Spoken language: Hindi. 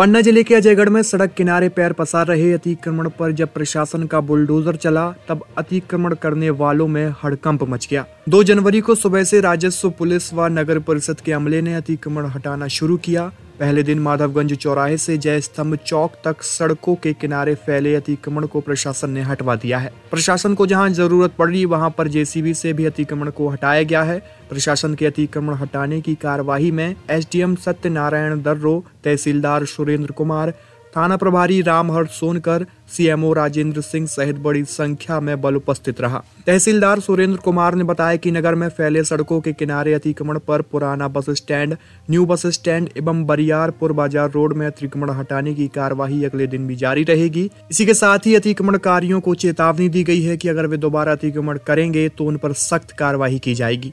पन्ना जिले के अजयगढ़ में सड़क किनारे पैर पसार रहे अतिक्रमण पर जब प्रशासन का बुलडोजर चला तब अतिक्रमण करने वालों में हड़कंप मच गया दो जनवरी को सुबह से राजस्व पुलिस व नगर परिषद के अमले ने अतिक्रमण हटाना शुरू किया पहले दिन माधवगंज चौराहे से जय स्तंभ चौक तक सड़कों के किनारे फैले अतिक्रमण को प्रशासन ने हटवा दिया है प्रशासन को जहां जरूरत पड़ रही वहां पर जेसीबी से भी अतिक्रमण को हटाया गया है प्रशासन के अतिक्रमण हटाने की कार्यवाही में एसडीएम सत्यनारायण दर्रो तहसीलदार सुरेंद्र कुमार थाना प्रभारी रामहर्ष सोनकर सीएमओ राजेंद्र सिंह सहित बड़ी संख्या में बल उपस्थित रहा तहसीलदार सुरेंद्र कुमार ने बताया कि नगर में फैले सड़कों के किनारे अतिक्रमण पर पुराना bus stand new bus stand एवं बरियारपुर बाजार रोड में अतिक्रमण हटाने की कार्यवाही अगले दिन भी जारी रहेगी इसी के साथ ही अतिक्रमणकारियों को चेतावनी दी गई है की अगर वे दोबारा अतिक्रमण करेंगे तो उन पर सख्त कार्यवाही की जाएगी